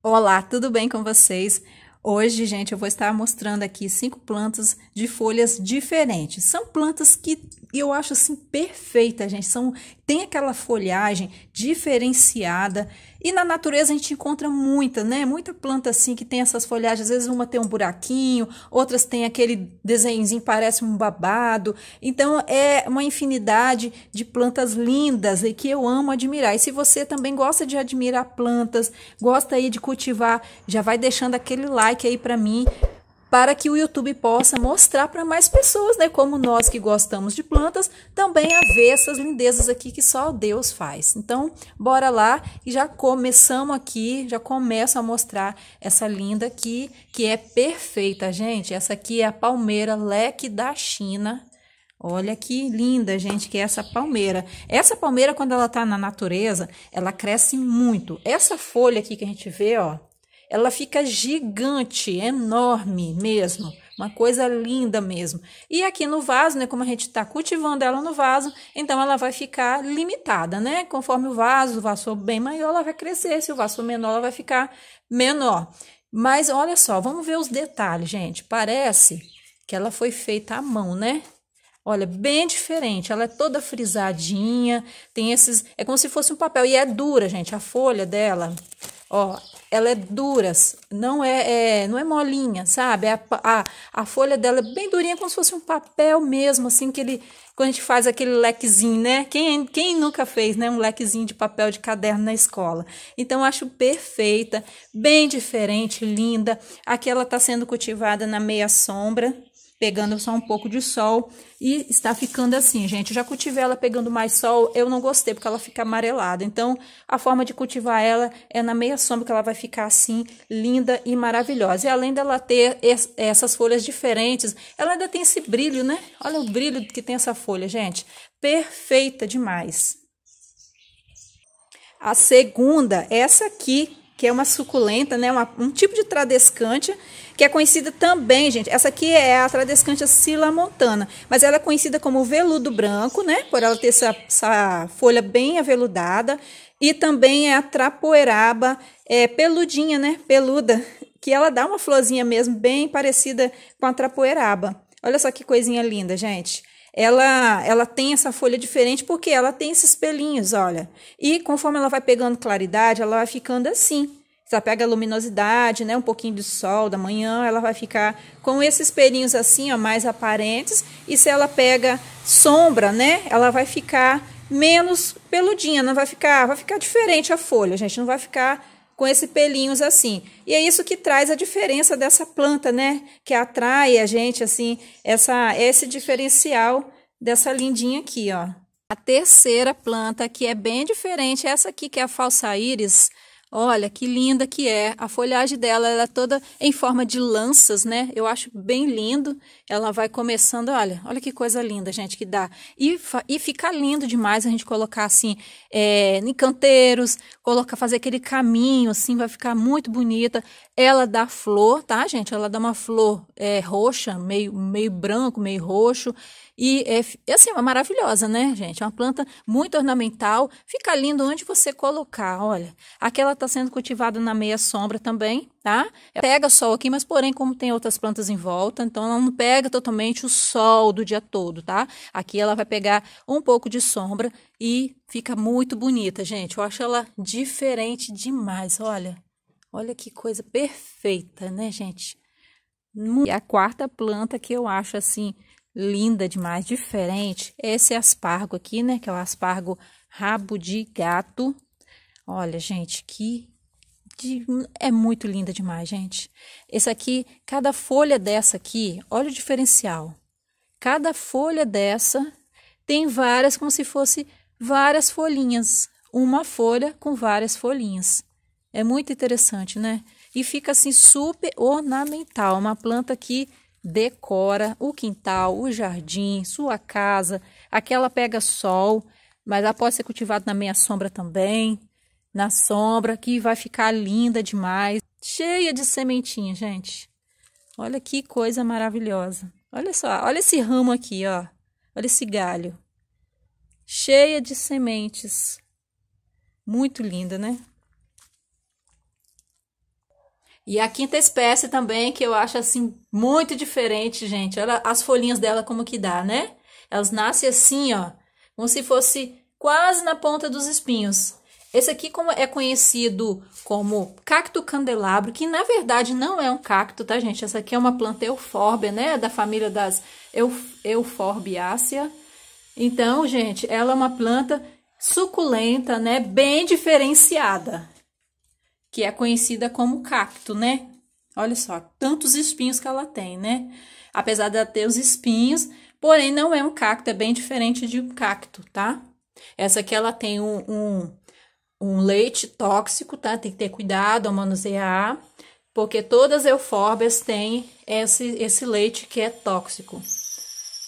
Olá, tudo bem com vocês? Hoje, gente, eu vou estar mostrando aqui cinco plantas de folhas diferentes. São plantas que eu acho assim perfeitas, gente. São tem aquela folhagem diferenciada e na natureza a gente encontra muita, né? Muita planta assim que tem essas folhagens, às vezes uma tem um buraquinho, outras tem aquele desenhozinho parece um babado. Então é uma infinidade de plantas lindas e que eu amo admirar. E se você também gosta de admirar plantas, gosta aí de cultivar, já vai deixando aquele like aí para mim para que o YouTube possa mostrar para mais pessoas, né, como nós que gostamos de plantas, também haver essas lindezas aqui que só Deus faz. Então, bora lá e já começamos aqui, já começo a mostrar essa linda aqui, que é perfeita, gente. Essa aqui é a palmeira leque da China. Olha que linda, gente, que é essa palmeira. Essa palmeira, quando ela tá na natureza, ela cresce muito. Essa folha aqui que a gente vê, ó, ela fica gigante, enorme mesmo, uma coisa linda mesmo. E aqui no vaso, né, como a gente está cultivando ela no vaso, então ela vai ficar limitada, né? Conforme o vaso, o vaso bem maior, ela vai crescer, se o vaso for menor, ela vai ficar menor. Mas olha só, vamos ver os detalhes, gente. Parece que ela foi feita à mão, né? Olha, bem diferente. Ela é toda frisadinha, tem esses. É como se fosse um papel. E é dura, gente. A folha dela, ó, ela é dura, não é, é não é molinha, sabe? É a, a, a, folha dela é bem durinha, como se fosse um papel mesmo, assim, que ele, quando a gente faz aquele lequezinho, né? Quem, quem nunca fez, né? Um lequezinho de papel de caderno na escola. Então, acho perfeita, bem diferente, linda. Aqui ela está sendo cultivada na meia sombra, pegando só um pouco de sol e está ficando assim, gente. Eu já cultivei ela pegando mais sol, eu não gostei porque ela fica amarelada. Então, a forma de cultivar ela é na meia sombra que ela vai ficar assim, linda e maravilhosa. E além dela ter es essas folhas diferentes, ela ainda tem esse brilho, né? Olha o brilho que tem essa folha, gente. Perfeita demais. A segunda, essa aqui que é uma suculenta, né? Uma, um tipo de tradescante que é conhecida também, gente. Essa aqui é a tradescantia silamontana, mas ela é conhecida como veludo branco, né? Por ela ter essa, essa folha bem aveludada. E também é a trapoeraba é, peludinha, né? Peluda, que ela dá uma florzinha mesmo bem parecida com a trapoeraba. Olha só que coisinha linda, gente ela, ela tem essa folha diferente porque ela tem esses pelinhos, olha. E conforme ela vai pegando claridade, ela vai ficando assim. Ela pega a luminosidade, né, um pouquinho de sol da manhã, ela vai ficar com esses pelinhos assim, ó, mais aparentes. E se ela pega sombra, né, ela vai ficar menos peludinha, não vai ficar, vai ficar diferente a folha, gente, não vai ficar com esses pelinhos assim. E é isso que traz a diferença dessa planta, né? Que atrai a gente, assim, essa, esse diferencial dessa lindinha aqui, ó. A terceira planta que é bem diferente, essa aqui que é a falsa íris, Olha que linda que é. A folhagem dela ela é toda em forma de lanças, né? Eu acho bem lindo. Ela vai começando, olha, olha que coisa linda, gente, que dá. E, e fica lindo demais a gente colocar assim é, em canteiros, colocar, fazer aquele caminho, assim, vai ficar muito bonita. Ela dá flor, tá, gente? Ela dá uma flor é, roxa, meio, meio branco, meio roxo. E é, é, assim, uma maravilhosa, né, gente? É uma planta muito ornamental. Fica lindo onde você colocar, olha. Aqui ela está sendo cultivada na meia sombra também, tá? Ela pega sol aqui, mas porém, como tem outras plantas em volta, então ela não pega totalmente o sol do dia todo, tá? Aqui ela vai pegar um pouco de sombra e fica muito bonita, gente. Eu acho ela diferente demais, olha. Olha que coisa perfeita, né, gente? E a quarta planta que eu acho assim linda demais, diferente, é esse aspargo aqui, né? Que é o aspargo rabo de gato. Olha, gente, que de, é muito linda demais, gente. Esse aqui, cada folha dessa aqui, olha o diferencial. Cada folha dessa tem várias, como se fosse várias folhinhas. Uma folha com várias folhinhas. É muito interessante, né? E fica assim super ornamental, uma planta que decora o quintal, o jardim, sua casa. Aquela pega sol, mas ela pode ser cultivada na meia sombra também, na sombra, que vai ficar linda demais, cheia de sementinha, gente. Olha que coisa maravilhosa. Olha só, olha esse ramo aqui, ó. Olha esse galho. Cheia de sementes. Muito linda, né? E a quinta espécie também, que eu acho assim muito diferente, gente. Olha as folhinhas dela como que dá, né? Elas nascem assim, ó, como se fosse quase na ponta dos espinhos. Esse aqui como é conhecido como cacto candelabro, que na verdade não é um cacto, tá, gente? Essa aqui é uma planta eufórbia, né? Da família das euf euforbiácea. Então, gente, ela é uma planta suculenta, né? Bem diferenciada que é conhecida como cacto, né? Olha só, tantos espinhos que ela tem, né? Apesar de ter os espinhos, porém não é um cacto, é bem diferente de um cacto, tá? Essa aqui ela tem um, um, um leite tóxico, tá? Tem que ter cuidado ao manusear, porque todas as eufórbias têm esse, esse leite que é tóxico.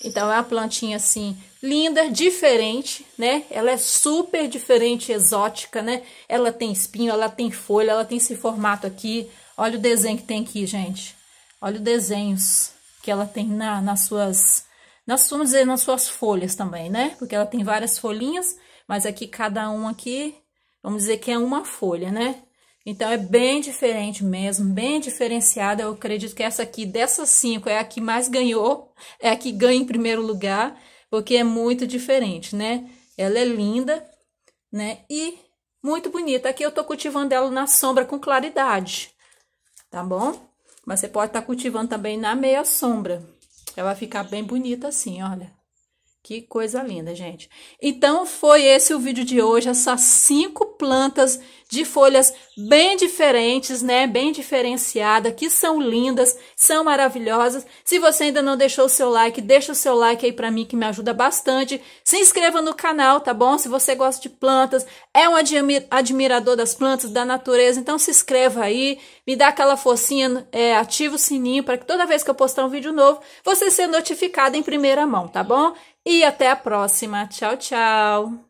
Então é uma plantinha assim linda, diferente, né? Ela é super diferente, exótica, né? Ela tem espinho, ela tem folha, ela tem esse formato aqui. Olha o desenho que tem aqui, gente. Olha os desenhos que ela tem na, nas suas nós vamos dizer nas suas folhas também, né? Porque ela tem várias folhinhas, mas aqui cada um aqui, vamos dizer que é uma folha, né? Então é bem diferente mesmo, bem diferenciada. Eu acredito que essa aqui, dessas cinco, é a que mais ganhou, é a que ganha em primeiro lugar, porque é muito diferente, né? Ela é linda, né? E muito bonita. Aqui eu tô cultivando ela na sombra com claridade, tá bom? Mas você pode estar tá cultivando também na meia sombra. Ela vai ficar bem bonita assim, olha. Que coisa linda, gente. Então, foi esse o vídeo de hoje, essas cinco plantas de folhas bem diferentes, né? Bem diferenciada, que são lindas, são maravilhosas. Se você ainda não deixou o seu like, deixa o seu like aí para mim que me ajuda bastante. Se inscreva no canal, tá bom? Se você gosta de plantas, é um admirador das plantas, da natureza, então se inscreva aí, me dá aquela focinha, é, ativa o sininho para que toda vez que eu postar um vídeo novo, você seja notificado em primeira mão, tá bom? E até a próxima. Tchau, tchau.